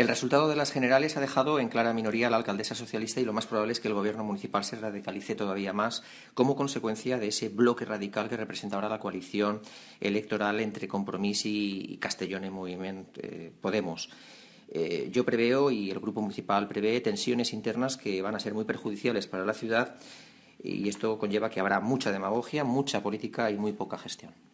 El resultado de las generales ha dejado en clara minoría a la alcaldesa socialista y lo más probable es que el gobierno municipal se radicalice todavía más como consecuencia de ese bloque radical que representa ahora la coalición electoral entre Compromís y Castellón en Movimiento eh, Podemos. Eh, yo preveo y el grupo municipal prevé tensiones internas que van a ser muy perjudiciales para la ciudad y esto conlleva que habrá mucha demagogia, mucha política y muy poca gestión.